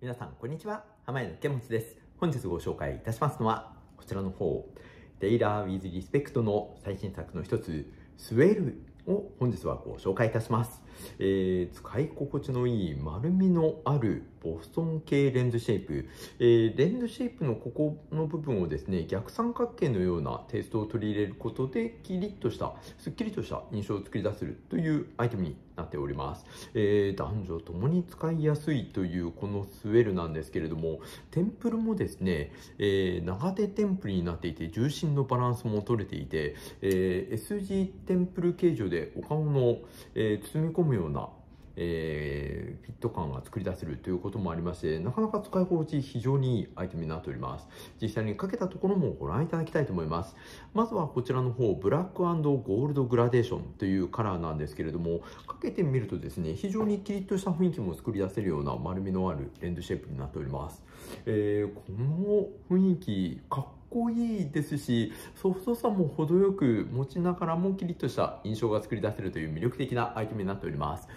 皆さん、こんにちは。濱家のけもちです。本日ご紹介いたしますのは、こちらの方、テイラー・ウィズ・リスペクトの最新作の一つ、スウェルを本日はご紹介いたします。えー、使い心地のいい丸みのあるボストン系レンズシェイプ。えー、レンズシェイプのここの部分をですね、逆三角形のようなテイストを取り入れることで、キリッとした、すっきりとした印象を作り出せるというアイテムになっております。えー、男女ともに使いやすいというこのスウェルなんですけれども、テンプルもですね、えー、長手テンプルになっていて、重心のバランスも取れていて、えー、S 字テンプル形状でお顔の、えー、包み込むようなえー、フィット感が作り出せるということもありまして、なかなか使い心地非常にいいアイテムになっております。実際にかけたところもご覧いただきたいと思います。まずはこちらの方、ブラックゴールドグラデーションというカラーなんですけれども、かけてみるとですね、非常にキリッとした雰囲気も作り出せるような丸みのあるレンズシェイプになっております。えー、この雰囲気、かっこいいですし、ソフトさも程よく持ちながらもキリッとした印象が作り出せるという魅力的なアイテムになっております。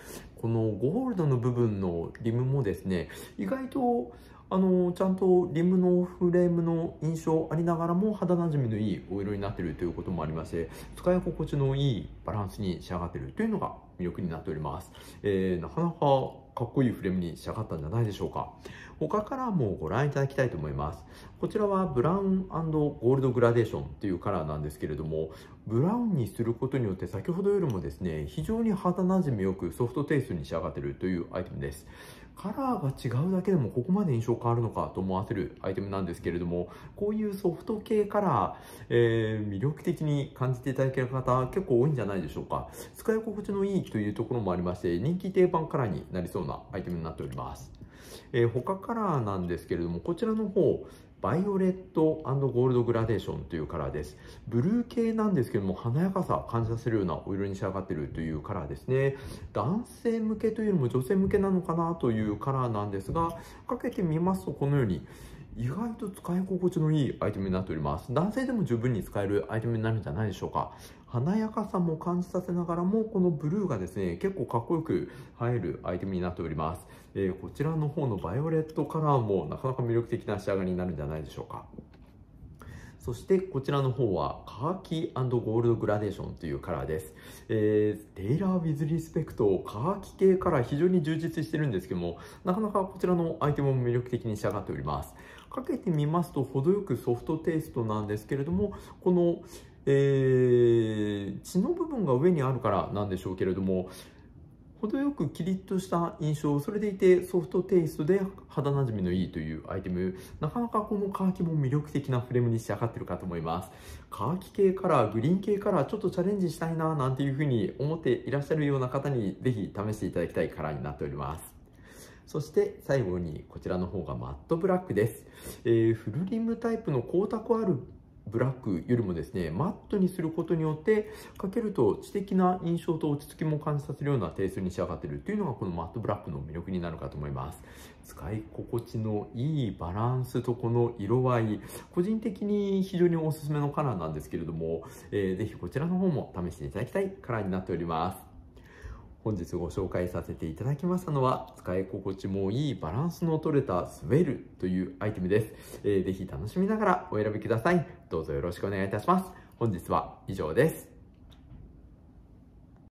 このゴールドの部分のリムもですね、意外とあのちゃんとリムのフレームの印象ありながらも肌なじみのいいお色になっているということもありまして使い心地のいいバランスに仕上がっているというのが魅力になっております、えー、なかなかかっこいいフレームに仕上がったんじゃないでしょうか他からもご覧いただきたいと思います。こちらはブラウンゴールドグラデーションとていうカラーなんですけれども、ブラウンにすることによって先ほどよりもですね、非常に肌なじみよくソフトテイストに仕上がっているというアイテムです。カラーが違うだけでもここまで印象変わるのかと思わせるアイテムなんですけれども、こういうソフト系カラー、えー、魅力的に感じていただける方結構多いんじゃないでしょうか。使い心地のいいというところもありまして、人気定番カラーになりそうなアイテムになっております。えー、他カラーなんですけれども、こちらの方、バイオレットゴールドグラデーションというカラーです。ブルー系なんですけども、華やかさ感じさせるようなお色に仕上がっているというカラーですね。男性向けというよりも女性向けなのかなというカラーなんですが、かけてみますとこのように、意外と使い心地のいいアイテムになっております。男性でも十分に使えるアイテムになるんじゃないでしょうか。華やかさも感じさせながらも、このブルーがですね、結構かっこよく映えるアイテムになっております。えー、こちらの方のバイオレットカラーもなかなか魅力的な仕上がりになるんじゃないでしょうか。そしてこちらの方はカーキゴールドグラデーションというカラーです。えー、テイラー・ウィズ・リスペクト、カーキ系カラー非常に充実してるんですけども、なかなかこちらのアイテムも魅力的に仕上がっております。かけてみますと程よくソフトテイストなんですけれども、この、えー、血の部分が上にあるからなんでしょうけれども、程よくキリッとした印象、それでいてソフトテイストで肌なじみのいいというアイテム、なかなかこのカーキも魅力的なフレームに仕上がってるかと思います。カーキ系から、グリーン系からちょっとチャレンジしたいななんていうふうに思っていらっしゃるような方にぜひ試していただきたいカラーになっております。そして最後にこちらの方がマットブラックです。えー、フルリムタイプの光沢あるブラックよりもですね、マットにすることによって、かけると知的な印象と落ち着きも感じさせるようなテイストに仕上がっているというのが、このマットブラックの魅力になるかと思います。使い心地のいいバランスとこの色合い、個人的に非常におすすめのカラーなんですけれども、えー、ぜひこちらの方も試していただきたいカラーになっております。本日ご紹介させていただきましたのは、使い心地もいいバランスの取れたスウェルというアイテムです。えー、ぜひ楽しみながらお選びください。どうぞよろしくお願いいたします。本日は以上です。